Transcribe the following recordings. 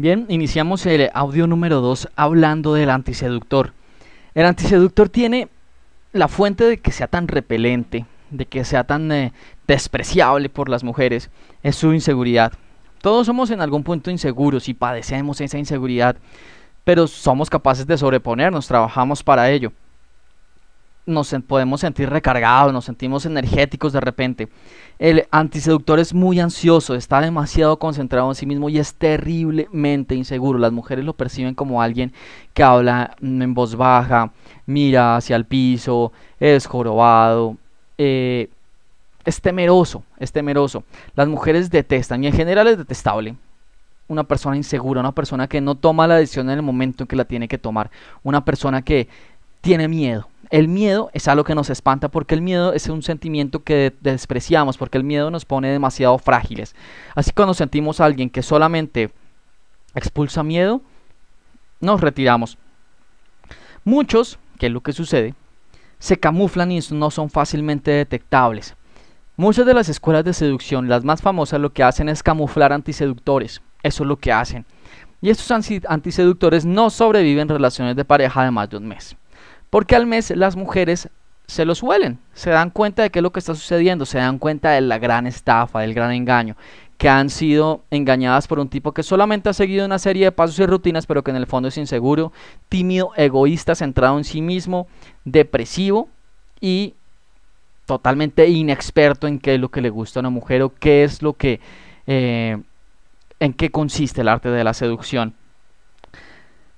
Bien, iniciamos el audio número 2 hablando del antiseductor. El antiseductor tiene la fuente de que sea tan repelente, de que sea tan eh, despreciable por las mujeres, es su inseguridad. Todos somos en algún punto inseguros y padecemos esa inseguridad, pero somos capaces de sobreponernos, trabajamos para ello nos podemos sentir recargados, nos sentimos energéticos de repente. El antiseductor es muy ansioso, está demasiado concentrado en sí mismo y es terriblemente inseguro. Las mujeres lo perciben como alguien que habla en voz baja, mira hacia el piso, es jorobado, eh, es temeroso, es temeroso. Las mujeres detestan y en general es detestable una persona insegura, una persona que no toma la decisión en el momento en que la tiene que tomar, una persona que tiene miedo, el miedo es algo que nos espanta porque el miedo es un sentimiento que despreciamos, porque el miedo nos pone demasiado frágiles. Así cuando sentimos a alguien que solamente expulsa miedo, nos retiramos. Muchos, que es lo que sucede, se camuflan y no son fácilmente detectables. Muchas de las escuelas de seducción, las más famosas, lo que hacen es camuflar antiseductores. Eso es lo que hacen. Y estos antiseductores no sobreviven relaciones de pareja de más de un mes. Porque al mes las mujeres se los huelen, se dan cuenta de qué es lo que está sucediendo, se dan cuenta de la gran estafa, del gran engaño, que han sido engañadas por un tipo que solamente ha seguido una serie de pasos y rutinas, pero que en el fondo es inseguro, tímido, egoísta, centrado en sí mismo, depresivo y totalmente inexperto en qué es lo que le gusta a una mujer o qué es lo que... Eh, en qué consiste el arte de la seducción.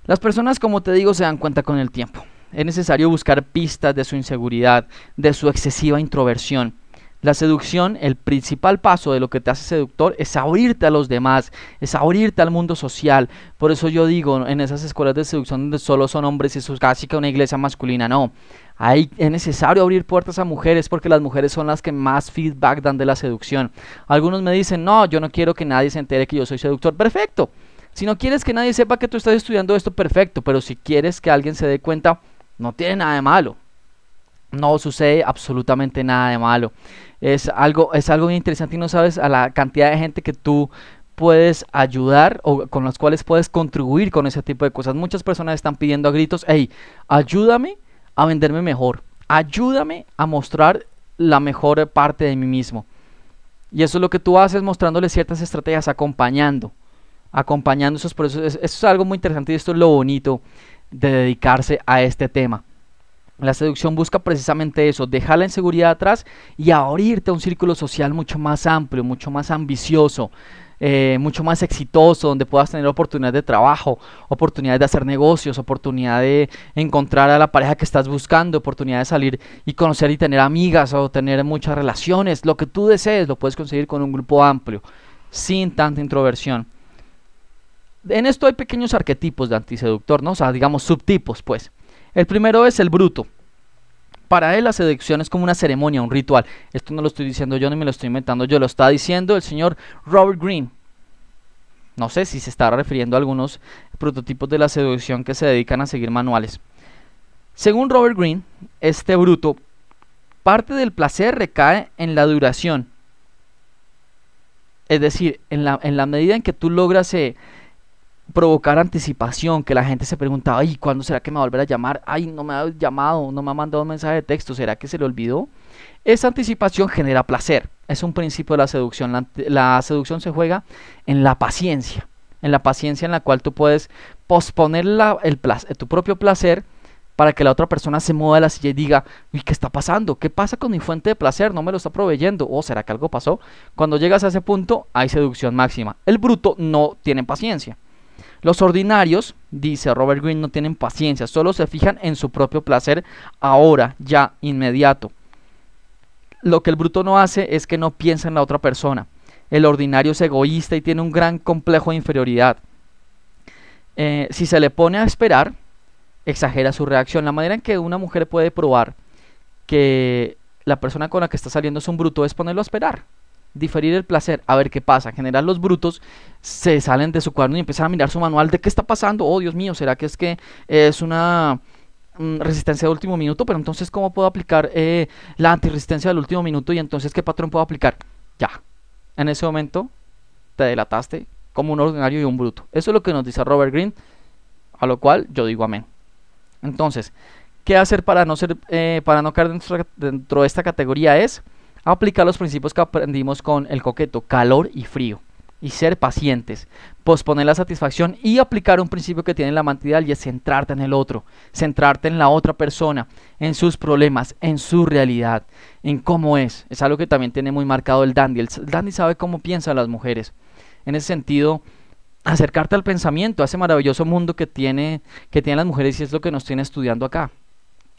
Las personas, como te digo, se dan cuenta con el tiempo. Es necesario buscar pistas de su inseguridad, de su excesiva introversión. La seducción, el principal paso de lo que te hace seductor es abrirte a los demás, es abrirte al mundo social. Por eso yo digo, en esas escuelas de seducción donde solo son hombres y eso es casi que una iglesia masculina, no. Ahí es necesario abrir puertas a mujeres porque las mujeres son las que más feedback dan de la seducción. Algunos me dicen, no, yo no quiero que nadie se entere que yo soy seductor. Perfecto. Si no quieres que nadie sepa que tú estás estudiando esto, perfecto. Pero si quieres que alguien se dé cuenta, no tiene nada de malo. No sucede absolutamente nada de malo. Es algo, es algo interesante y no sabes a la cantidad de gente que tú puedes ayudar o con las cuales puedes contribuir con ese tipo de cosas. Muchas personas están pidiendo a gritos, hey, ayúdame a venderme mejor. Ayúdame a mostrar la mejor parte de mí mismo. Y eso es lo que tú haces mostrándoles ciertas estrategias, acompañando, acompañando esos procesos. Eso es algo muy interesante y esto es lo bonito de dedicarse a este tema. La seducción busca precisamente eso, dejar la inseguridad atrás y abrirte a un círculo social mucho más amplio, mucho más ambicioso, eh, mucho más exitoso, donde puedas tener oportunidades de trabajo, oportunidades de hacer negocios, oportunidad de encontrar a la pareja que estás buscando, oportunidad de salir y conocer y tener amigas o tener muchas relaciones. Lo que tú desees lo puedes conseguir con un grupo amplio, sin tanta introversión. En esto hay pequeños arquetipos de antiseductor, ¿no? O sea, digamos subtipos, pues. El primero es el bruto. Para él la seducción es como una ceremonia, un ritual. Esto no lo estoy diciendo yo ni me lo estoy inventando yo, lo está diciendo el señor Robert Green. No sé si se está refiriendo a algunos prototipos de la seducción que se dedican a seguir manuales. Según Robert Green, este bruto, parte del placer recae en la duración. Es decir, en la, en la medida en que tú logras... Eh, provocar anticipación, que la gente se pregunta, ay, ¿cuándo será que me va a volver a llamar? Ay, no me ha llamado, no me ha mandado un mensaje de texto, ¿será que se le olvidó? Esa anticipación genera placer, es un principio de la seducción. La, seducción se juega en la paciencia, en la paciencia en la cual tú puedes posponer la, tu propio placer para que la otra persona se mueva de la silla y diga, y ¿qué está pasando? ¿Qué pasa con mi fuente de placer? No me lo está proveyendo. ¿O será que algo pasó? Cuando llegas a ese punto, hay seducción máxima. El bruto no tiene paciencia. Los ordinarios, dice Robert Greene, no tienen paciencia, solo se fijan en su propio placer ahora, ya, inmediato. Lo que el bruto no hace es que no piensa en la otra persona. El ordinario es egoísta y tiene un gran complejo de inferioridad. Eh, si se le pone a esperar, exagera su reacción. La manera en que una mujer puede probar que la persona con la que está saliendo es un bruto es ponerlo a esperar diferir el placer, a ver qué pasa. En general los brutos se salen de su cuaderno y empiezan a mirar su manual de qué está pasando. Oh, Dios mío, ¿será que es que es una mm, resistencia de último minuto? Pero entonces, ¿cómo puedo aplicar eh, la antirresistencia del último minuto? Y entonces, ¿qué patrón puedo aplicar? Ya. En ese momento te delataste como un ordinario y un bruto. Eso es lo que nos dice Robert Green a lo cual yo digo amén. Entonces, ¿qué hacer para no ser eh, para no caer dentro, dentro de esta categoría es aplicar los principios que aprendimos con el coqueto, calor y frío, y ser pacientes, posponer la satisfacción y aplicar un principio que tiene la mantidal, y es centrarte en el otro, centrarte en la otra persona, en sus problemas, en su realidad, en cómo es. Es algo que también tiene muy marcado el dandy. El dandy sabe cómo piensan las mujeres. En ese sentido, acercarte al pensamiento, a ese maravilloso mundo que tiene que tienen las mujeres y es lo que nos tiene estudiando acá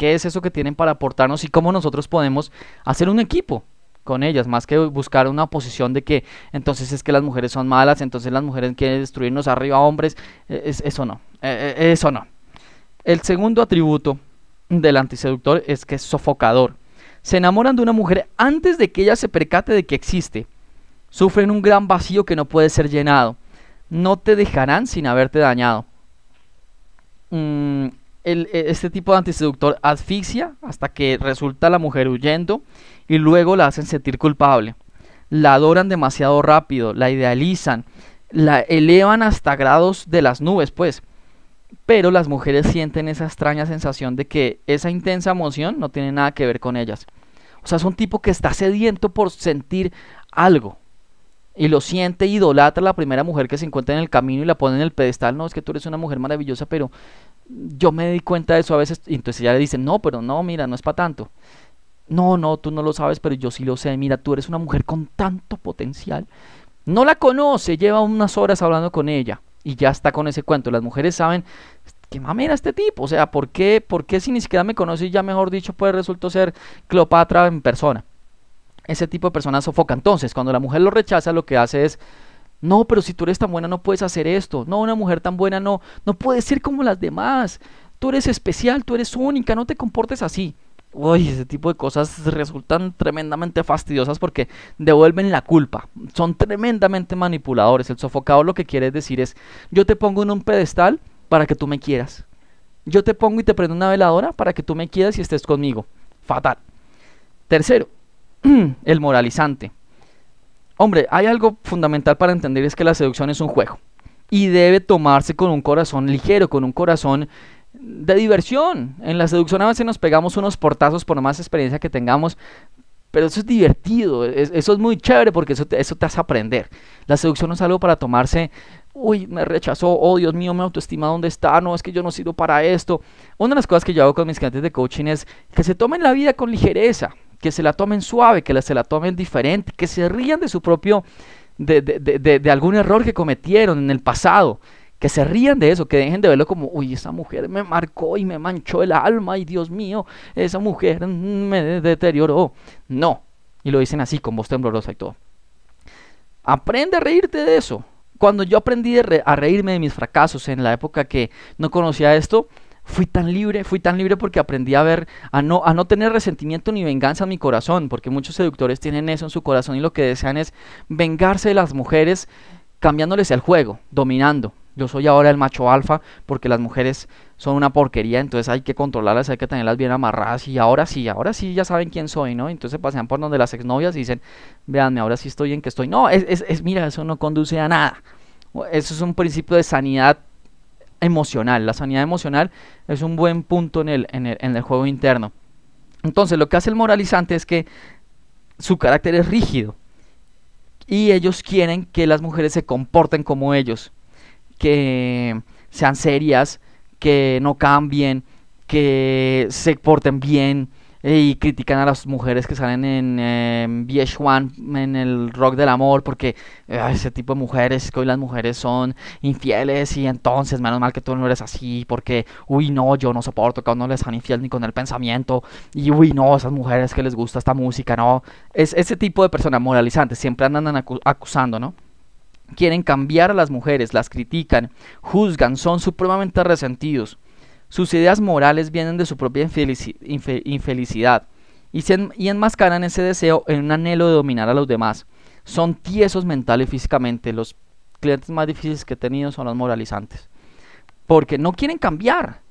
qué es eso que tienen para aportarnos y cómo nosotros podemos hacer un equipo con ellas, más que buscar una posición de que entonces es que las mujeres son malas, entonces las mujeres quieren destruirnos arriba hombres, e, es, eso no, e, e, eso no. El segundo atributo del antiseductor es que es sofocador. Se enamoran de una mujer antes de que ella se percate de que existe. Sufren un gran vacío que no puede ser llenado. No te dejarán sin haberte dañado. Mm, e, este tipo de antiseductor asfixia hasta que resulta la mujer huyendo y luego la hacen sentir culpable. La adoran demasiado rápido, la idealizan, la elevan hasta grados de las nubes, pues. Pero las mujeres sienten esa extraña sensación de que esa intensa emoción no tiene nada que ver con ellas. O sea, es un tipo que está sediento por sentir algo. Y lo siente, idolatra la primera mujer que se encuentra en el camino y la pone en el pedestal. No, es que tú eres una mujer maravillosa, pero yo me di cuenta de eso a veces, y entonces ya le dice, no, pero no, mira, no es para tanto. No, no, tú no lo sabes, pero yo sí lo sé. Mira, tú eres una mujer con tanto potencial. No la conoce, lleva unas horas hablando con ella y ya está con ese cuento. Las mujeres saben, qué mamera este tipo, o sea, ¿por qué, por qué si ni siquiera me conoce y ya mejor dicho, pues resultó ser Cleopatra en persona? Ese tipo de personas sofoca. Entonces, cuando la mujer lo rechaza, lo que hace es no, pero si tú eres tan buena no puedes hacer esto. No, una mujer tan buena no. No puedes ser como las demás. Tú eres especial, tú eres única, no te comportes así. Uy, ese tipo de cosas resultan tremendamente fastidiosas porque devuelven la culpa. Son tremendamente manipuladores. El sofocado lo que quiere decir es, yo te pongo en un pedestal para que tú me quieras. Yo te pongo y te prendo una veladora para que tú me quieras y estés conmigo. Fatal. Tercero, el moralizante. Hombre, hay algo fundamental para entender es que la seducción es un juego y debe tomarse con un corazón ligero, con un corazón de diversión. En la seducción a veces nos pegamos unos portazos por más experiencia que tengamos, pero eso es divertido, eso es muy chévere porque eso te, eso te hace aprender. La seducción no es algo para tomarse uy, me rechazó, oh Dios mío, mi autoestima, ¿dónde está? No, es que yo no sirvo para esto. Una de las cosas que yo hago con mis clientes de coaching es que se tomen la vida con ligereza, que se la tomen suave, que se la tomen diferente, que se rían de su propio, de, de, algún error que cometieron en el pasado. Que se rían de eso, que dejen de verlo como, uy, esa mujer me marcó y me manchó el alma, y Dios mío, esa mujer mm, me deterioró. No. Y lo dicen así, con voz temblorosa y todo. Aprende a reírte de eso cuando yo aprendí a reírme de mis fracasos en la época que no conocía esto, fui tan libre, fui tan libre porque aprendí a ver, a no, a no tener resentimiento ni venganza en mi corazón, porque muchos seductores tienen eso en su corazón y lo que desean es vengarse de las mujeres cambiándoles el juego, dominando. Yo soy ahora el macho alfa porque las mujeres son una porquería, entonces hay que controlarlas, hay que tenerlas bien amarradas y ahora sí, ahora sí ya saben quién soy, ¿no? Entonces pasean por donde las exnovias y dicen, veanme, ahora sí estoy en que estoy. No, es, es, es mira, eso no conduce a nada. Eso es un principio de sanidad emocional. La sanidad emocional es un buen punto en el, en el, en el juego interno. Entonces, lo que hace el moralizante es que su carácter es rígido y ellos quieren que las mujeres se comporten como ellos, que sean serias, que no cambien, que se porten bien eh, y critican a las mujeres que salen en eh, em, VH1 en el rock del amor porque eh, ese tipo de mujeres que hoy las mujeres son infieles y entonces menos mal que tú no eres así porque uy no yo no soporto que uno les sean infiel ni con el pensamiento y uy no esas mujeres que les gusta esta música no es ese tipo de personas moralizantes siempre andan acusando no quieren cambiar a las mujeres, las critican, juzgan, son supremamente resentidos. Sus ideas morales vienen de su propia infelicidad y, y enmascaran ese deseo en un anhelo de dominar a los demás. Son tiesos mental y físicamente. Los clientes más difíciles que he tenido son los moralizantes. Porque no quieren cambiar.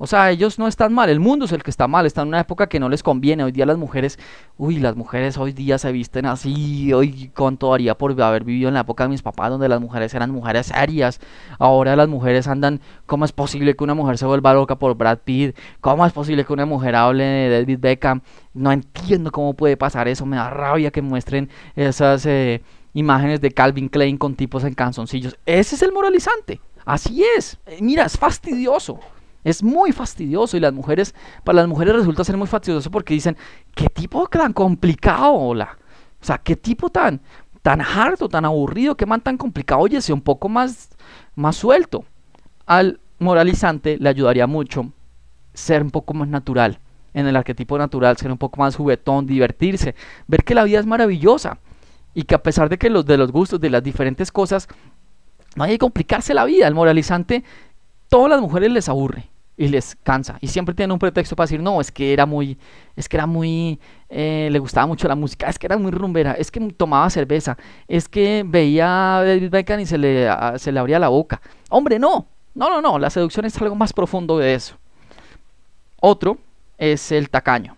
O sea, ellos no están mal, el mundo es el que está mal, Están en una época que no les conviene. Hoy día las mujeres, uy, las mujeres hoy día se visten así, hoy cuánto haría por haber vivido en la época de mis papás donde las mujeres eran mujeres serias. Ahora las mujeres andan, ¿cómo es posible que una mujer se vuelva loca por Brad Pitt? ¿Cómo es posible que una mujer hable de David Beckham? No entiendo cómo puede pasar eso, me da rabia que muestren esas eh, imágenes de Calvin Klein con tipos en canzoncillos. Ese es el moralizante, así es. Eh, mira, es fastidioso. Es muy fastidioso y las mujeres, para las mujeres resulta ser muy fastidioso porque dicen, qué tipo tan complicado, hola. O sea, qué tipo tan, tan harto, tan aburrido, qué man tan complicado. Oye, sea un poco más, más suelto. Al moralizante le ayudaría mucho ser un poco más natural, en el arquetipo natural, ser un poco más juguetón, divertirse, ver que la vida es maravillosa y que a pesar de que los de los gustos, de las diferentes cosas, no hay que complicarse la vida. El moralizante, todas las mujeres les aburre y les cansa. Y siempre tienen un pretexto para decir, no, es que era muy, es que era muy, eh, le gustaba mucho la música, es que era muy rumbera, es que tomaba cerveza, es que veía a David Beckham y se le, se le abría la boca. Hombre, no, no, no, no, la seducción es algo más profundo de eso. Otro es el tacaño,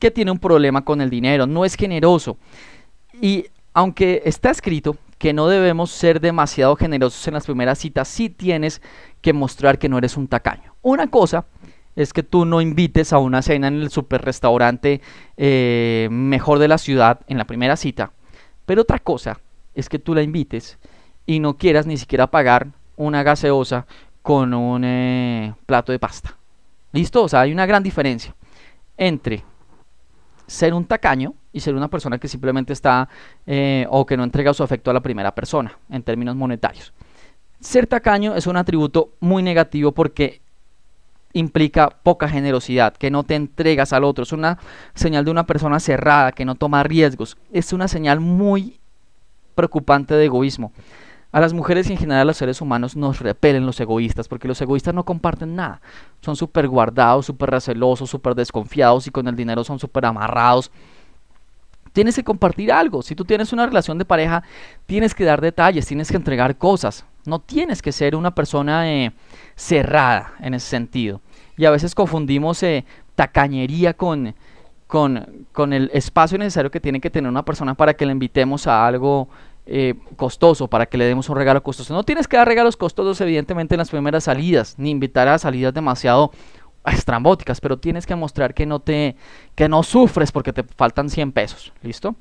que tiene un problema con el dinero, no es generoso. Y aunque está escrito que no debemos ser demasiado generosos en las primeras citas si tienes que mostrar que no eres un tacaño. Una cosa es que tú no invites a una cena en el super restaurante eh, mejor de la ciudad en la primera cita, pero otra cosa es que tú la invites y no quieras ni siquiera pagar una gaseosa con un eh, plato de pasta. ¿Listo? O sea, hay una gran diferencia entre ser un tacaño y ser una persona que simplemente está eh, o que no entrega su afecto a la primera persona en términos monetarios. Ser tacaño es un atributo muy negativo porque implica poca generosidad, que no te entregas al otro. Es una señal de una persona cerrada, que no toma riesgos. Es una señal muy preocupante de egoísmo. A las mujeres y en general a los seres humanos nos repelen los egoístas, porque los egoístas no comparten nada. Son súper guardados, súper recelosos, súper desconfiados y con el dinero son súper amarrados tienes que compartir algo. Si tú tienes una relación de pareja, tienes que dar detalles, tienes que entregar cosas. No tienes que ser una persona eh, cerrada en ese sentido. Y a veces confundimos eh, tacañería con, con, el espacio necesario que tiene que tener una persona para que le invitemos a algo eh, costoso, para que le demos un regalo costoso. No tienes que dar regalos costosos, evidentemente, en las primeras salidas, ni invitar a salidas demasiado estrambóticas, pero tienes que mostrar que no te que no sufres porque te faltan 100 pesos, ¿listo?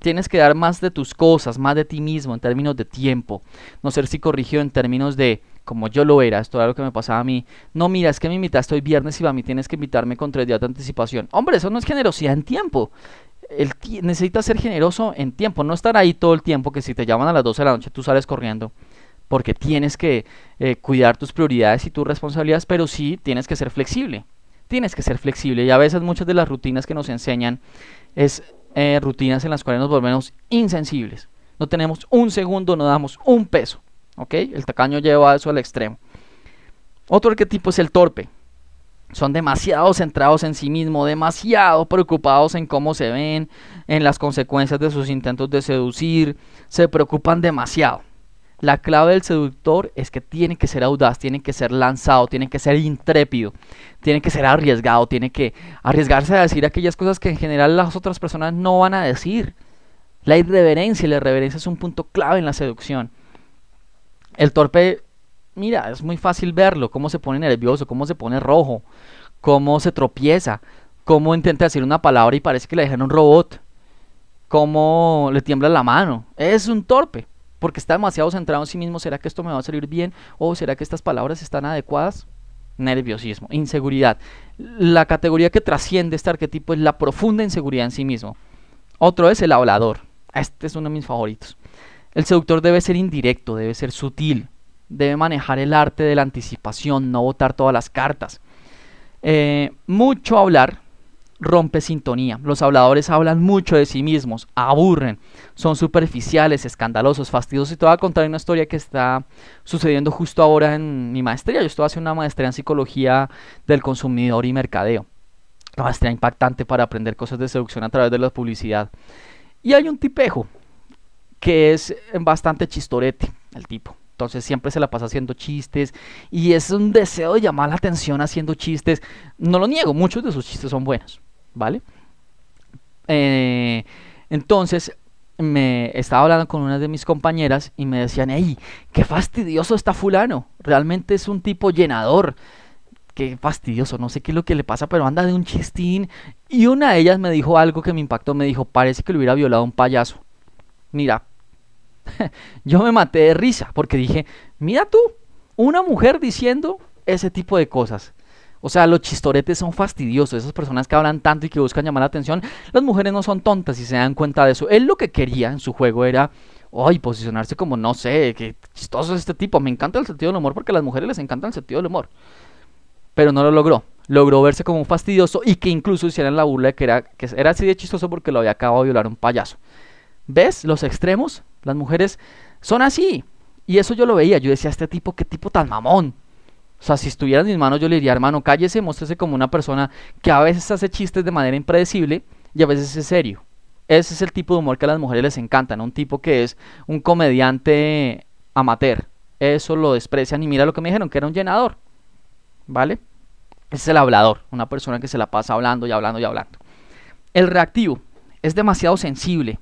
Tienes que dar más de tus cosas, más de ti mismo en términos de tiempo, no ser corrigió en términos de como yo lo era, esto era lo que me pasaba a mí. No, mira, es que me invitaste hoy viernes y a mí tienes que invitarme con tres días de anticipación. Hombre, eso no es generosidad en tiempo. El necesitas ser generoso en tiempo, no estar ahí todo el tiempo que si te llaman a las 12 de la noche tú sales corriendo porque tienes que eh, cuidar tus prioridades y tus responsabilidades, pero sí tienes que ser flexible. Tienes que ser flexible y a veces muchas de las rutinas que nos enseñan es eh, rutinas en las cuales nos volvemos insensibles. No tenemos un segundo, no damos un peso. ¿ok? El tacaño lleva eso al extremo. Otro arquetipo es el torpe. Son demasiado centrados en sí mismo, demasiado preocupados en cómo se ven, en las consecuencias de sus intentos de seducir, se preocupan demasiado. La clave del seductor es que tiene que ser audaz, tiene que ser lanzado, tiene que ser intrépido, tiene que ser arriesgado, tiene que arriesgarse a decir aquellas cosas que en general las otras personas no van a decir. La irreverencia, y la irreverencia es un punto clave en la seducción. El torpe, mira, es muy fácil verlo, cómo se pone nervioso, cómo se pone rojo, cómo se tropieza, cómo intenta decir una palabra y parece que le dejaron un robot, cómo le tiembla la mano. Es un torpe porque está demasiado centrado en sí mismo, ¿será que esto me va a salir bien? ¿O será que estas palabras están adecuadas? Nerviosismo, inseguridad. La categoría que trasciende este arquetipo es la profunda inseguridad en sí mismo. Otro es el hablador. Este es uno de mis favoritos. El seductor debe ser indirecto, debe ser sutil, debe manejar el arte de la anticipación, no botar todas las cartas. Eh, mucho hablar, rompe sintonía. Los habladores hablan mucho de sí mismos, aburren, son superficiales, escandalosos, fastidiosos. Y te voy a contar una historia que está sucediendo justo ahora en mi maestría. Yo estoy haciendo una maestría en psicología del consumidor y mercadeo. Una maestría impactante para aprender cosas de seducción a través de la publicidad. Y hay un tipejo que es eh, bastante chistorete, el tipo. Entonces siempre se la pasa haciendo chistes y es un deseo de llamar la atención haciendo chistes. No lo niego, muchos de sus chistes son buenos. ¿vale? Eh, entonces, me estaba hablando con una de mis compañeras y me decían, ¡Ey, qué fastidioso está fulano! Realmente es un tipo llenador. Qué fastidioso, no sé qué es lo que le pasa, pero anda de un chistín. Y una de ellas me dijo algo que me impactó, me dijo, parece que le hubiera violado un payaso. Mira, yo me maté de risa porque dije, mira tú, una mujer diciendo ese tipo de cosas. O sea, los chistoretes son fastidiosos, esas personas que hablan tanto y que buscan llamar la atención. Las mujeres no son tontas y se dan cuenta de eso. Él lo que quería en su juego era ay, posicionarse como, no sé, qué chistoso es este tipo. Me encanta el sentido del humor porque a las mujeres les encanta el sentido del humor. Pero no lo logró. Logró verse como un fastidioso y que incluso hicieran la burla de que era, que era así de chistoso porque lo había acabado de violar un payaso. ¿Ves? Los extremos, las mujeres son así. Y eso yo lo veía. Yo decía, este tipo, qué tipo tan mamón. O sea, si estuviera en mis manos, yo le diría, hermano, cállese, muéstrese como una persona que a veces hace chistes de manera impredecible y a veces es serio. Ese es el tipo de humor que a las mujeres les encanta, Un tipo que es un comediante amateur. Eso lo desprecian y mira lo que me dijeron, que era un llenador. ¿Vale? es el hablador, una persona que se la pasa hablando y hablando y hablando. El reactivo es demasiado sensible,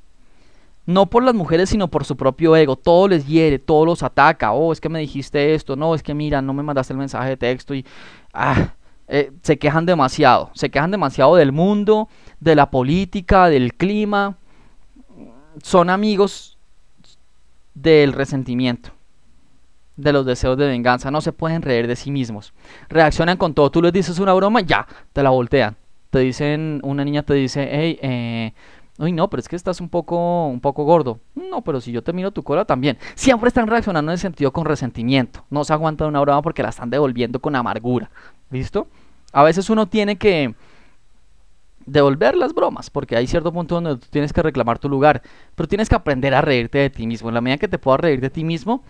no por las mujeres, sino por su propio ego. Todo les hiere, todo los ataca. Oh, es que me dijiste esto. No, es que mira, no me mandaste el mensaje de texto. Y ah, eh, se quejan demasiado. Se quejan demasiado del mundo, de la política, del clima. Son amigos del resentimiento, de los deseos de venganza. No se pueden reír de sí mismos. Reaccionan con todo. Tú les dices una broma, ya, te la voltean. Te dicen, una niña te dice, hey, eh Uy, no, pero es que estás un poco, un poco gordo. No, pero si yo te miro tu cola también. Siempre están reaccionando en el sentido con resentimiento. No se aguanta una broma porque la están devolviendo con amargura. ¿Listo? A veces uno tiene que devolver las bromas, porque hay cierto punto donde tú tienes que reclamar tu lugar, pero tienes que aprender a reírte de ti mismo. En la medida que te puedas reír de ti mismo,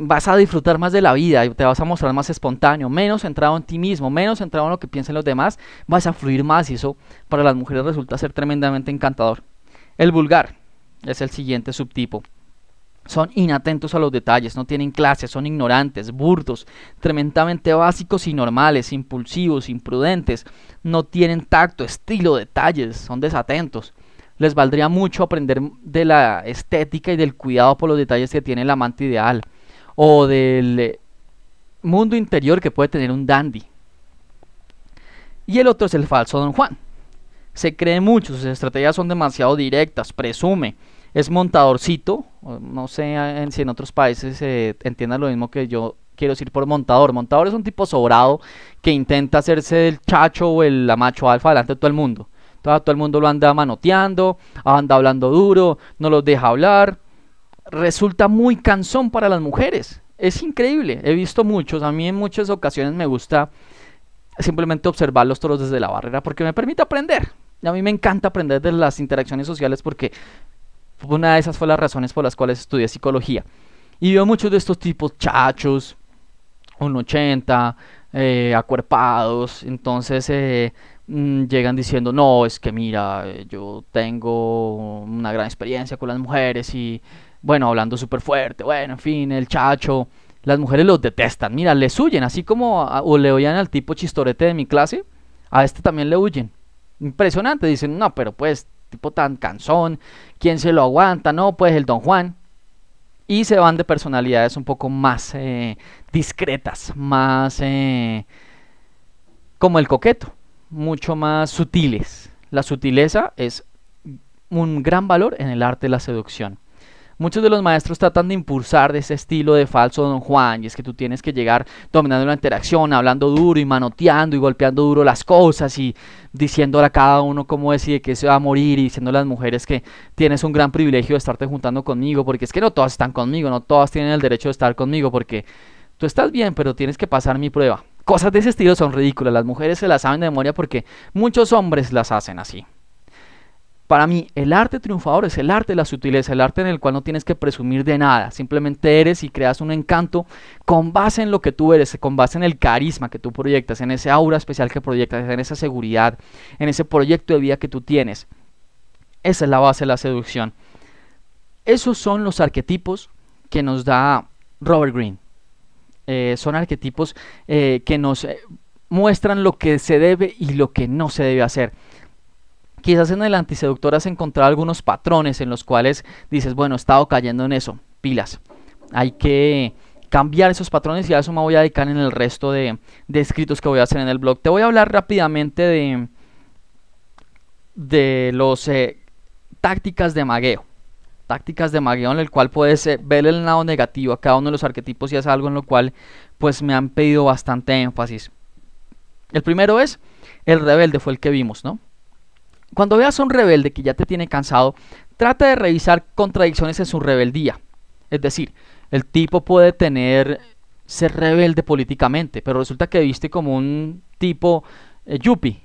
vas a disfrutar más de la vida y te vas a mostrar más espontáneo, menos centrado en ti mismo, menos centrado en lo que piensan los demás, vas a fluir más y eso para las mujeres resulta ser tremendamente encantador. El vulgar es el siguiente subtipo. Son inatentos a los detalles, no tienen clases, son ignorantes, burdos, tremendamente básicos y normales, impulsivos, imprudentes, no tienen tacto, estilo, detalles, son desatentos les valdría mucho aprender de la estética y del cuidado por los detalles que tiene el amante ideal o del eh, mundo interior que puede tener un dandy. Y el otro es el falso Don Juan. Se cree mucho, sus estrategias son demasiado directas, presume, es montadorcito, no sé si en otros países entiendan lo mismo que yo quiero decir por montador. Montador es un tipo sobrado que intenta hacerse el chacho o el macho alfa delante de todo el mundo. Todo, todo el mundo lo anda manoteando, anda hablando duro, no los deja hablar, resulta muy cansón para las mujeres. Es increíble, he visto muchos, a mí en muchas ocasiones me gusta simplemente observar los toros desde la barrera porque me permite aprender. A mí me encanta aprender de las interacciones sociales porque una de esas fue las razones por las cuales estudié psicología. Y veo muchos de estos tipos chachos, Un 80 eh, acuerpados, entonces eh, mm, llegan diciendo, no, es que mira, eh, yo tengo una gran experiencia con las mujeres y bueno, hablando súper fuerte, bueno, en fin, el chacho. Las mujeres los detestan, mira, les huyen, así como le oían al tipo chistorete de mi clase, a este también le huyen. Impresionante, dicen, no, pero pues, tipo tan cansón, ¿quién se lo aguanta? No, pues el don Juan. Y se van de personalidades un poco más eh, discretas, más eh, como el coqueto, mucho más sutiles. La sutileza es un gran valor en el arte de la seducción. Muchos de los maestros tratan de impulsar de ese estilo de falso Don Juan, y es que tú tienes que llegar dominando la interacción, hablando duro y manoteando y golpeando duro las cosas y diciéndole a cada uno cómo es que se va a morir y diciendo a las mujeres que tienes un gran privilegio de estarte juntando conmigo, porque es que no todas están conmigo, no todas tienen el derecho de estar conmigo, porque tú estás bien, pero tienes que pasar mi prueba. Cosas de ese estilo son ridículas, las mujeres se las saben de memoria porque muchos hombres las hacen así. Para mí, el arte triunfador es el arte de la sutileza, el arte en el cual no tienes que presumir de nada, simplemente eres y creas un encanto con base en lo que tú eres, con base en el carisma que tú proyectas, en ese aura especial que proyectas, en esa seguridad, en ese proyecto de vida que tú tienes. Esa es la base de la seducción. Esos son los arquetipos que nos da Robert Green. Eh, son arquetipos eh, que nos eh, muestran lo que se debe y lo que no se debe hacer. Quizás en el antiseductor has encontrado algunos patrones en los cuales dices, bueno, he estado cayendo en eso, pilas. Hay que cambiar esos patrones y a eso me voy a dedicar en el resto de, escritos que voy a hacer en el blog. Te voy a hablar rápidamente de, de los eh, tácticas de magueo. Tácticas de magueo en el cual puedes eh, ver el lado negativo a cada uno de los arquetipos y es algo en lo cual pues me han pedido bastante énfasis. El primero es el rebelde, fue el que vimos, ¿no? Cuando veas a un rebelde que ya te tiene cansado, trata de revisar contradicciones en su rebeldía. Es decir, el tipo puede tener ser rebelde políticamente, pero resulta que viste como un tipo yupi. Eh, yuppie.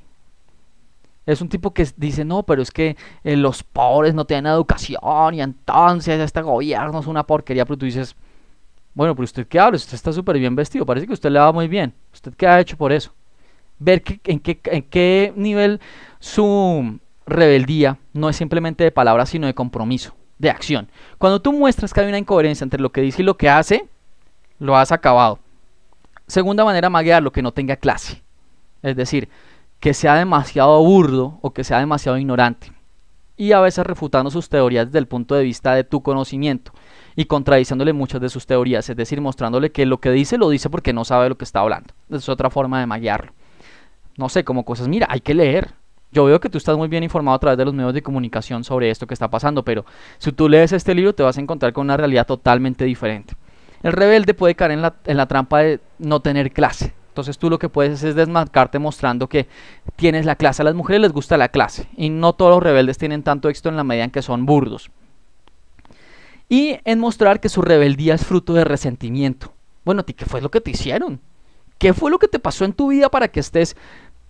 Es un tipo que dice, no, pero es que eh, los pobres no tienen educación y entonces este gobierno es una porquería. Pero tú dices, bueno, pero usted qué habla, usted está súper bien vestido, parece que usted le va muy bien. ¿Usted qué ha hecho por eso? ver en, qué, en qué nivel su rebeldía no es simplemente de palabras, sino de compromiso, de acción. Cuando tú muestras que hay una incoherencia entre lo que dice y lo que hace, lo has acabado. Segunda manera, maguear lo que no tenga clase. Es decir, que sea demasiado burdo o que sea demasiado ignorante. Y a veces refutando sus teorías desde el punto de vista de tu conocimiento y contradiciéndole muchas de sus teorías, es decir, mostrándole que lo que dice lo dice porque no sabe lo que está hablando. Es otra forma de maguearlo no sé, como cosas, mira, hay que leer. Yo veo que tú estás muy bien informado a través de los medios de comunicación sobre esto que está pasando, pero si tú lees este libro te vas a encontrar con una realidad totalmente diferente. El rebelde puede caer en la, en la trampa de no tener clase. Entonces tú lo que puedes es desmarcarte mostrando que tienes la clase. A las mujeres les gusta la clase y no todos los rebeldes tienen tanto éxito en la medida en que son burdos. Y en mostrar que su rebeldía es fruto de resentimiento. Bueno, ¿qué fue lo que te hicieron? ¿Qué fue lo que te pasó en tu vida para que estés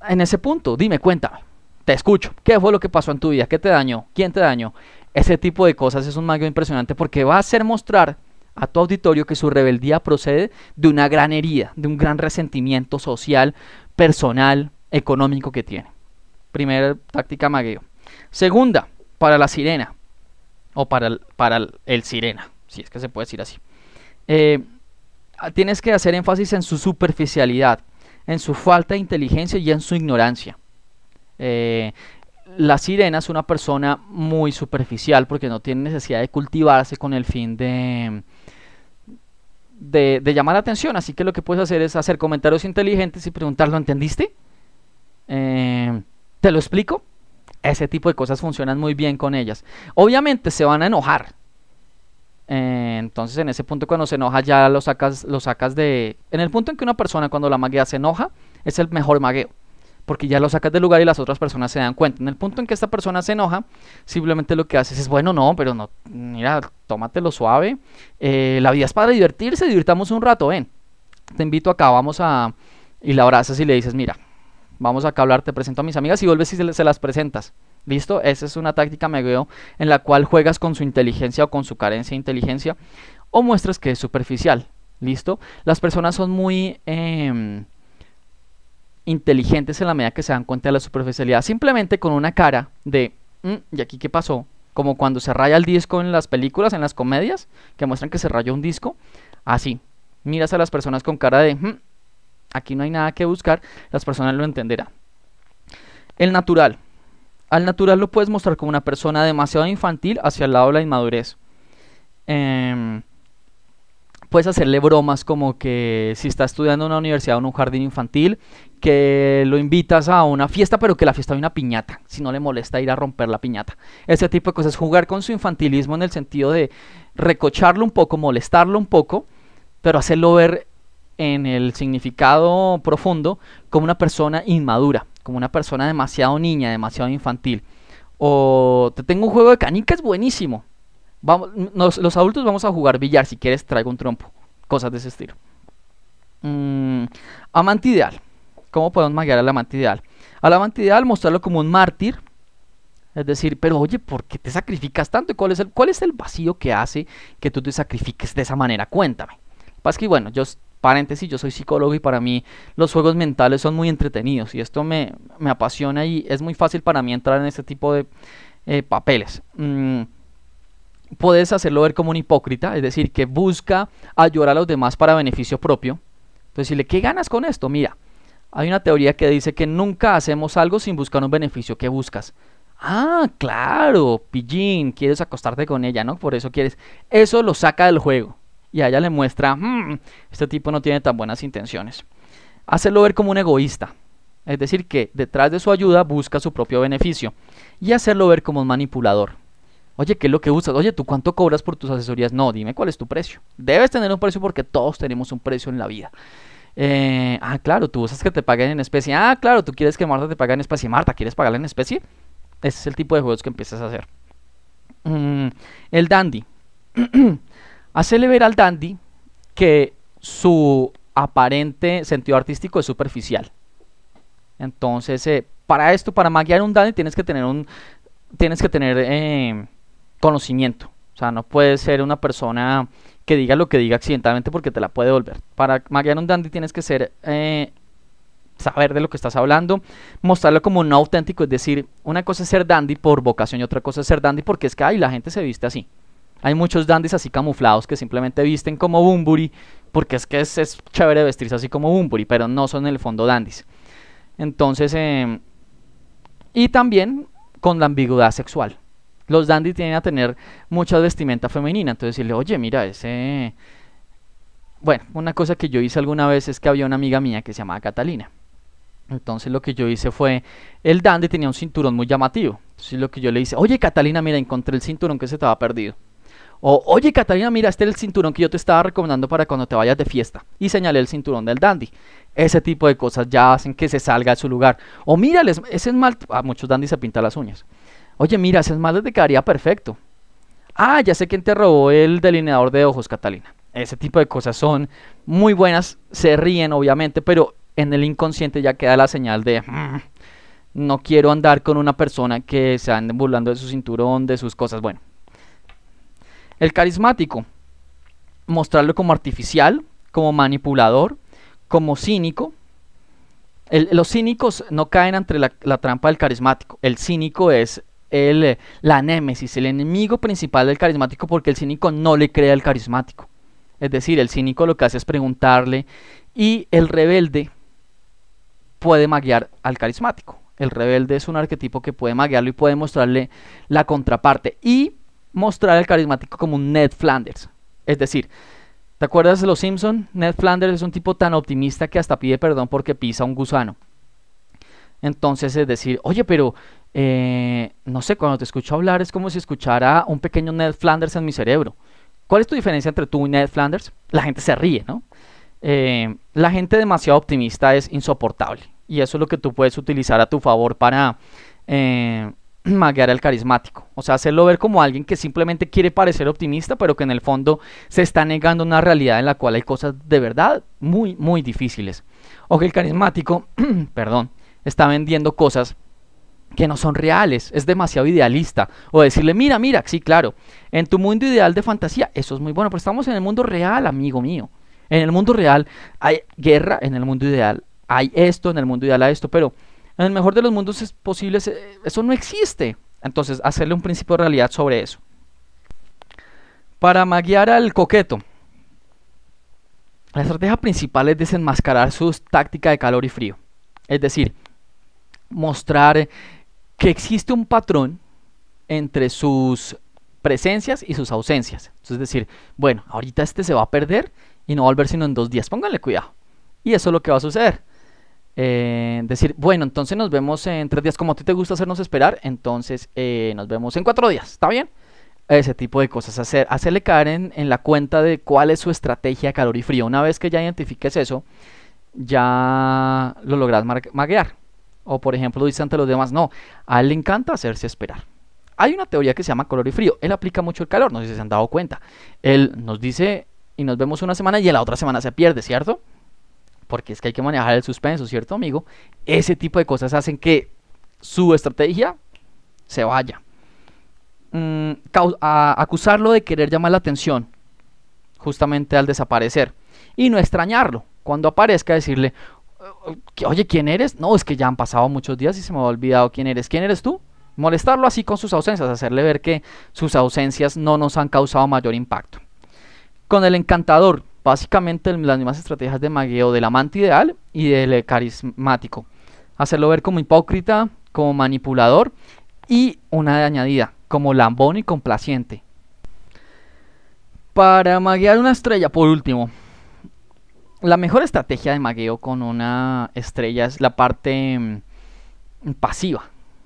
en ese punto, dime, cuéntame. Te escucho. ¿Qué fue lo que pasó en tu vida? ¿Qué te dañó? ¿Quién te dañó? Ese tipo de cosas es un mago impresionante porque va a hacer mostrar a tu auditorio que su rebeldía procede de una gran herida, de un gran resentimiento social, personal, económico que tiene. Primera táctica magueo. Segunda, para la sirena, o para el, sirena, si es que se puede decir así. Eh, tienes que hacer énfasis en su superficialidad, en su falta de inteligencia y en su ignorancia. Eh, la sirena es una persona muy superficial porque no tiene necesidad de cultivarse con el fin de, de, llamar la atención. Así que lo que puedes hacer es hacer comentarios inteligentes y preguntar, ¿lo entendiste? Eh, ¿Te lo explico? Ese tipo de cosas funcionan muy bien con ellas. Obviamente se van a enojar, eh, entonces en ese punto cuando se enoja ya lo sacas, lo sacas de... En el punto en que una persona cuando la maguea se enoja es el mejor magueo. Porque ya lo sacas del lugar y las otras personas se dan cuenta. En el punto en que esta persona se enoja, simplemente lo que haces es, bueno, no, pero no, mira, tómatelo suave. Eh, la vida es para divertirse, divirtamos un rato, ven. Te invito acá, vamos a... Y la abrazas y le dices, mira, vamos acá a hablar, te presento a mis amigas y vuelves y se las presentas. ¿Listo? Esa es una táctica veo, en la cual juegas con su inteligencia o con su carencia de inteligencia o muestras que es superficial. ¿Listo? Las personas son muy em, inteligentes en la medida que se dan cuenta de la superficialidad. Simplemente con una cara de, mm, ¿y aquí qué pasó? Como cuando se raya el disco en las películas, en las comedias, que muestran que se rayó un disco. Así. Miras a las personas con cara de, mm, aquí no hay nada que buscar, las personas lo entenderán. El natural. Al natural lo puedes mostrar como una persona demasiado infantil hacia el lado de la inmadurez. Em, puedes hacerle bromas como que si está estudiando en una universidad o en un jardín infantil, que lo invitas a una fiesta, pero que la fiesta de una piñata, si no le molesta ir a romper la piñata. Ese tipo de cosas, jugar con su infantilismo en el sentido de recocharlo un poco, molestarlo un poco, pero hacerlo ver en el significado profundo como una persona inmadura como una persona demasiado niña, demasiado infantil. O te tengo un juego de canicas buenísimo. Vamos, los adultos vamos a jugar billar, si quieres traigo un trompo. Cosas de ese estilo. Mm, amante ideal. ¿Cómo podemos maguear al amante ideal? Al amante ideal mostrarlo como un mártir. Es decir, pero oye, ¿por qué te sacrificas tanto? ¿Cuál es el, cuál es el vacío que hace que tú te sacrifiques de esa manera? Cuéntame. Pasa que, bueno, yo paréntesis, yo soy psicólogo y para mí los juegos mentales son muy entretenidos y esto me, me apasiona y es muy fácil para mí entrar en este tipo de eh, papeles. Mm, puedes hacerlo ver como un hipócrita, es decir, que busca ayudar a los demás para beneficio propio. Entonces, dile, ¿qué ganas con esto? Mira, hay una teoría que dice que nunca hacemos algo sin buscar un beneficio que buscas. Ah, claro, pillín, quieres acostarte con ella, ¿no? Por eso quieres. Eso lo saca del juego y a ella le muestra, mm, este tipo no tiene tan buenas intenciones. Hacerlo ver como un egoísta, es decir, que detrás de su ayuda busca su propio beneficio, y hacerlo ver como un manipulador. Oye, ¿qué es lo que usas? Oye, ¿tú cuánto cobras por tus asesorías? No, dime cuál es tu precio. Debes tener un precio porque todos tenemos un precio en la vida. Eh, ah, claro, tú usas que te paguen en especie. Ah, claro, tú quieres que Marta te pague en especie. Marta, ¿quieres pagarle en especie? Ese es el tipo de juegos que empiezas a hacer. Mm, el dandy. Hacele ver al dandy que su aparente sentido artístico es superficial. Entonces, eh, para esto, para maguear un dandy, tienes que tener un. Tienes que tener eh, conocimiento. O sea, no puedes ser una persona que diga lo que diga accidentalmente porque te la puede volver. Para maguear un dandy tienes que ser eh, saber de lo que estás hablando, mostrarlo como no auténtico, es decir, una cosa es ser dandy por vocación y otra cosa es ser dandy porque es que ahí la gente se viste así. Hay muchos dandies así camuflados que simplemente visten como Bumburi, porque es que es, chévere vestirse así como Bumburi, pero no son en el fondo dandis Entonces, em, y también con la ambigüedad sexual. Los dandies tienen a tener mucha vestimenta femenina, entonces decirle, oye, mira, ese... Bueno, una cosa que yo hice alguna vez es que había una amiga mía que se llamaba Catalina. Entonces lo que yo hice fue, el dandy tenía un cinturón muy llamativo. Entonces lo que yo le hice, oye Catalina, mira, encontré el cinturón que se te había perdido. O, oye Catalina, mira, este es el cinturón que yo te estaba recomendando para cuando te vayas de fiesta. Y señalé el cinturón del dandy. Ese tipo de cosas ya hacen que se salga de su lugar. O mira, ese es mal... A ah, muchos dandys se pintan las uñas. Oye, mira, ese es mal de quedaría perfecto. Ah, ya sé quién te robó el delineador de ojos, Catalina. Ese tipo de cosas son muy buenas. Se ríen, obviamente, pero en el inconsciente ya queda la señal de... Mm, no quiero andar con una persona que se ande burlando de su cinturón, de sus cosas. Bueno, el carismático, mostrarlo como artificial, como manipulador, como cínico. los cínicos no caen entre la, trampa del carismático. El cínico es la némesis, el enemigo principal del carismático porque el cínico no le crea al carismático. Es decir, el cínico lo que hace es preguntarle y el rebelde puede maguear al carismático. El rebelde es un arquetipo que puede maguearlo y puede mostrarle la contraparte. Y mostrar el carismático como un Ned Flanders. Es decir, ¿te acuerdas de los Simpson? Ned Flanders es un tipo tan optimista que hasta pide perdón porque pisa un gusano. Entonces es decir, oye, pero eh, no sé, cuando te escucho hablar es como si escuchara un pequeño Ned Flanders en mi cerebro. ¿Cuál es tu diferencia entre tú y Ned Flanders? La gente se ríe, ¿no? Eh, la gente demasiado optimista es insoportable. Y eso es lo que tú puedes utilizar a tu favor para eh, maguear al carismático. O sea, hacerlo ver como alguien que simplemente quiere parecer optimista, pero que en el fondo se está negando una realidad en la cual hay cosas de verdad muy, muy difíciles. O que el carismático, perdón, está vendiendo cosas que no son reales, es demasiado idealista. O decirle, mira, mira, sí, claro, en tu mundo ideal de fantasía, eso es muy bueno, pero estamos en el mundo real, amigo mío. En el mundo real hay guerra, en el mundo ideal hay esto, en el mundo ideal hay esto, pero en el mejor de los mundos es posible eso no existe. Entonces, hacerle un principio de realidad sobre eso. Para maguear al coqueto, la estrategia principal es desenmascarar su táctica de calor y frío. Es decir, mostrar que existe un patrón entre sus presencias y sus ausencias. Entonces, es decir, bueno, ahorita este se va a perder y no va a volver sino en dos días. Pónganle cuidado. Y eso es lo que va a suceder. Eh, decir, bueno, entonces nos vemos en tres días, como a ti te gusta hacernos esperar, entonces eh, nos vemos en cuatro días, ¿está bien? Ese tipo de cosas, hacer, hacerle caer en, la cuenta de cuál es su estrategia calor y frío. Una vez que ya identifiques eso, ya lo logras maguear. O por ejemplo, dice ante los demás, no, a él le encanta hacerse esperar. Hay una teoría que se llama calor y frío. Él aplica mucho el calor, no sé si se han dado cuenta. Él nos dice y nos vemos una semana y en la otra semana se pierde, ¿cierto? porque es que hay que manejar el suspenso, ¿cierto, amigo? Ese tipo de cosas hacen que su estrategia se vaya. Mm, acusarlo de querer llamar la atención, justamente al desaparecer. Y no extrañarlo. Cuando aparezca, decirle, eh, eh, oye, ¿quién eres? No, es que ya han pasado muchos días y se me ha olvidado quién eres. ¿Quién eres tú? Molestarlo así con sus ausencias, hacerle ver que sus ausencias no nos han causado mayor impacto. Con el encantador, Básicamente las mismas estrategias de magueo del amante ideal y del eh, carismático. Hacerlo ver como hipócrita, como manipulador y una de añadida, como lambón y complaciente. Para maguear una estrella, por último, la mejor estrategia de magueo con una estrella es la parte mm, pasiva.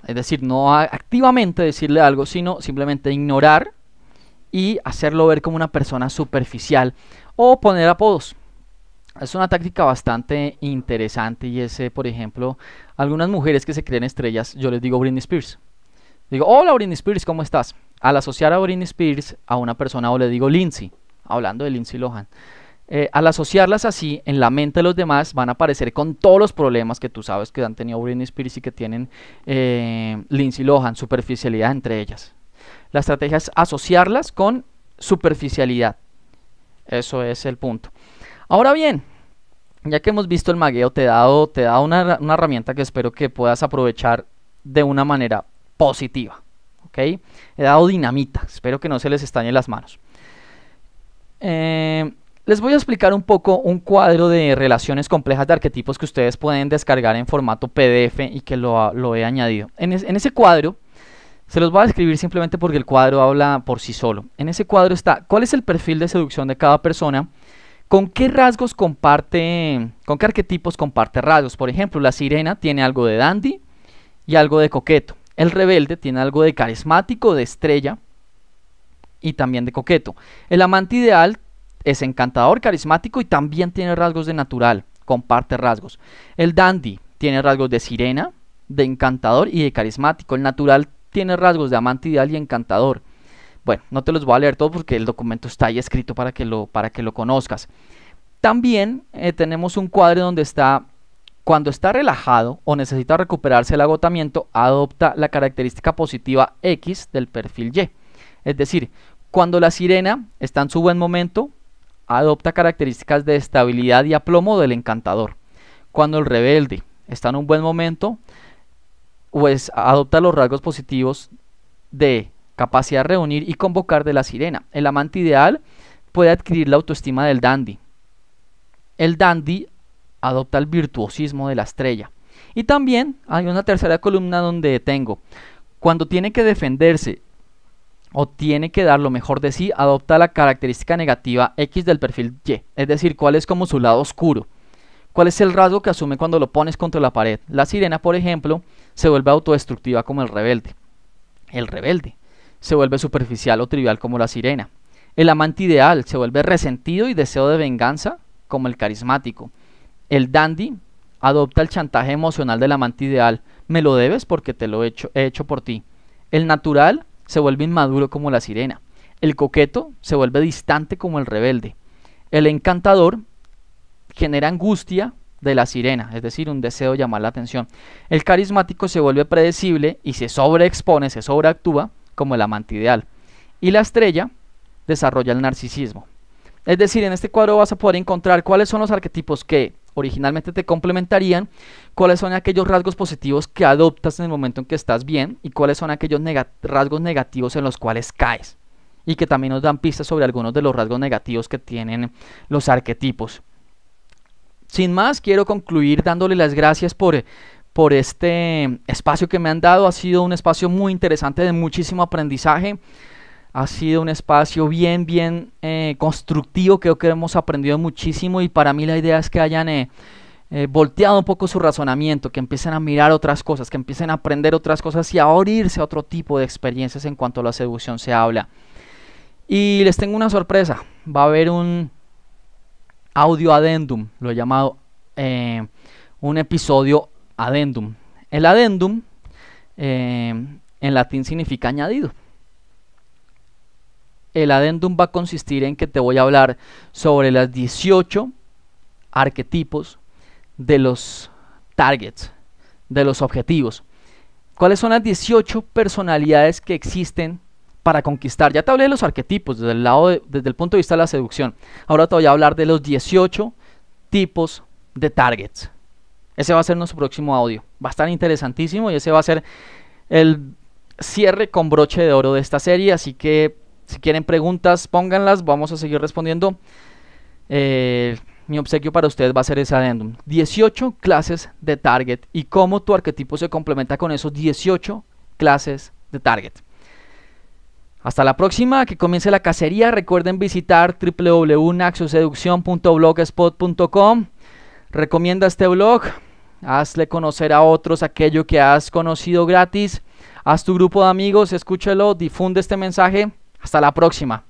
Es decir, no activamente decirle algo, sino simplemente ignorar y hacerlo ver como una persona superficial o poner apodos. Es una táctica bastante interesante y es, eh, por ejemplo, algunas mujeres que se creen estrellas, yo les digo Britney Spears. Digo, hola Britney Spears, ¿cómo estás? Al asociar a Britney Spears a una persona o le digo Lindsay, hablando de Lindsay Lohan. Eh, al asociarlas así en la mente de los demás van a aparecer con todos los problemas que tú sabes que han tenido Britney Spears y que tienen eh, Lindsay Lohan, superficialidad entre ellas. La estrategia es asociarlas con superficialidad. Eso es el punto. Ahora bien, ya que hemos visto el magueo, te he dado, te una, herramienta que espero que puedas aprovechar de una manera positiva. ¿ok? He dado dinamita, espero que no se les estañen las manos. Eh, les voy a explicar un poco un cuadro de relaciones complejas de arquetipos que ustedes pueden descargar en formato PDF y que lo, he añadido. en ese cuadro se los voy a describir simplemente porque el cuadro habla por sí solo. En ese cuadro está cuál es el perfil de seducción de cada persona, con qué rasgos comparte, con qué arquetipos comparte rasgos. Por ejemplo, la sirena tiene algo de dandy y algo de coqueto. El rebelde tiene algo de carismático, de estrella y también de coqueto. El amante ideal es encantador, carismático y también tiene rasgos de natural, comparte rasgos. El dandy tiene rasgos de sirena, de encantador y de carismático. El natural tiene rasgos de amante ideal y encantador. Bueno, no te los voy a leer todos porque el documento está ahí escrito para que lo, para que lo conozcas. También eh, tenemos un cuadro donde está, cuando está relajado o necesita recuperarse el agotamiento, adopta la característica positiva X del perfil Y. Es decir, cuando la sirena está en su buen momento, adopta características de estabilidad y aplomo del encantador. Cuando el rebelde está en un buen momento, pues adopta los rasgos positivos de capacidad de reunir y convocar de la sirena. El amante ideal puede adquirir la autoestima del dandy. El dandy adopta el virtuosismo de la estrella. Y también hay una tercera columna donde tengo, cuando tiene que defenderse o tiene que dar lo mejor de sí, adopta la característica negativa X del perfil Y, es decir, cuál es como su lado oscuro, cuál es el rasgo que asume cuando lo pones contra la pared. La sirena, por ejemplo, se vuelve autodestructiva como el rebelde. El rebelde se vuelve superficial o trivial como la sirena. El amante ideal se vuelve resentido y deseo de venganza como el carismático. El dandy adopta el chantaje emocional del amante ideal. Me lo debes porque te lo he hecho, he hecho por ti. El natural se vuelve inmaduro como la sirena. El coqueto se vuelve distante como el rebelde. El encantador genera angustia de la sirena, es decir, un deseo de llamar la atención. El carismático se vuelve predecible y se sobreexpone, se sobreactúa como el amante ideal. Y la estrella desarrolla el narcisismo. Es decir, en este cuadro vas a poder encontrar cuáles son los arquetipos que originalmente te complementarían, cuáles son aquellos rasgos positivos que adoptas en el momento en que estás bien y cuáles son aquellos rasgos negativos en los cuales caes y que también nos dan pistas sobre algunos de los rasgos negativos que tienen los arquetipos. Sin más, quiero concluir dándole las gracias por, por este espacio que me han dado. Ha sido un espacio muy interesante de muchísimo aprendizaje. Ha sido un espacio bien, bien eh, constructivo. Creo que hemos aprendido muchísimo y para mí la idea es que hayan... Eh, eh, volteado un poco su razonamiento, que empiecen a mirar otras cosas, que empiecen a aprender otras cosas y a abrirse a otro tipo de experiencias en cuanto a la seducción se habla. Y les tengo una sorpresa, va a haber un, audio adendum, lo he llamado eh, un episodio adendum. El adendum eh, en latín significa añadido. El adendum va a consistir en que te voy a hablar sobre las 18 arquetipos de los targets, de los objetivos. ¿Cuáles son las 18 personalidades que existen para conquistar. Ya te hablé de los arquetipos desde el, lado desde el punto de vista de la seducción. Ahora te voy a hablar de los 18 tipos de targets. Ese va a ser nuestro próximo audio. Va a estar interesantísimo y ese va a ser el cierre con broche de oro de esta serie. Así que si quieren preguntas, pónganlas. Vamos a seguir respondiendo. Eh, mi obsequio para ustedes va a ser ese adendum. 18 clases de target y cómo tu arquetipo se complementa con esos 18 clases de target. Hasta la próxima, que comience la cacería. Recuerden visitar www.naxoseducción.blogspot.com. Recomienda este blog. Hazle conocer a otros aquello que has conocido gratis. Haz tu grupo de amigos, escúchelo, difunde este mensaje. Hasta la próxima.